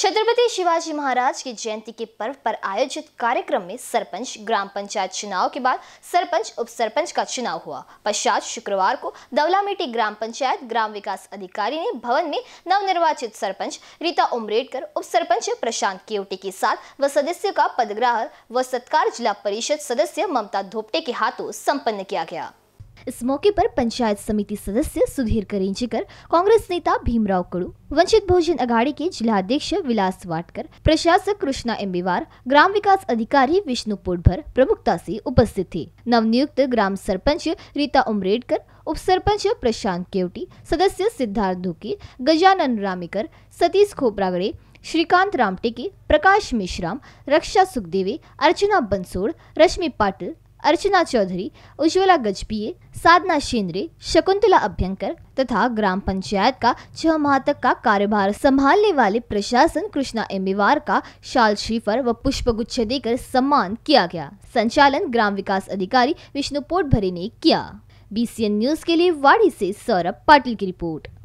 छत्रपति शिवाजी महाराज की जयंती के पर्व पर आयोजित कार्यक्रम में सरपंच ग्राम पंचायत चुनाव के बाद सरपंच उप सरपंच का चुनाव हुआ पश्चात शुक्रवार को दवलामेटी ग्राम पंचायत ग्राम विकास अधिकारी ने भवन में नवनिर्वाचित सरपंच रीता उमरेडकर उप सरपंच प्रशांत केवटे के साथ व सदस्यों का पदग्राह व सत्कार जिला परिषद सदस्य ममता धोपटे के हाथों सम्पन्न किया गया इस मौके पर पंचायत समिति सदस्य सुधीर करेंजीकर कांग्रेस नेता भीमराव कड़ू वंचित भोजन अघाड़ी के जिला अध्यक्ष विलास वाटकर प्रशासक कृष्णा एम्बीवार ग्राम विकास अधिकारी विष्णु पोटभर प्रमुखता से उपस्थित थे नवनियुक्त ग्राम सरपंच रीता उमरेडकर उप सरपंच प्रशांत केवटी सदस्य सिद्धार्थ धुके गजानन रामिकर सतीश खोपरागड़े श्रीकांत रामटेके प्रकाश मेश्राम रक्षा सुखदेवे अर्चना बंसोड़ रश्मि पाटिल अर्चना चौधरी उज्ज्वला गजपीय साधना शेंद्रे शकुंतला अभ्यंकर तथा ग्राम पंचायत का छह माह तक का कार्यभार संभालने वाले प्रशासन कृष्णा एमबीवार का शाल श्रीफर व पुष्प गुच्छ देकर सम्मान किया गया संचालन ग्राम विकास अधिकारी विष्णु पोटभरे ने किया बी न्यूज के लिए वाड़ी ऐसी सौरभ पाटिल की रिपोर्ट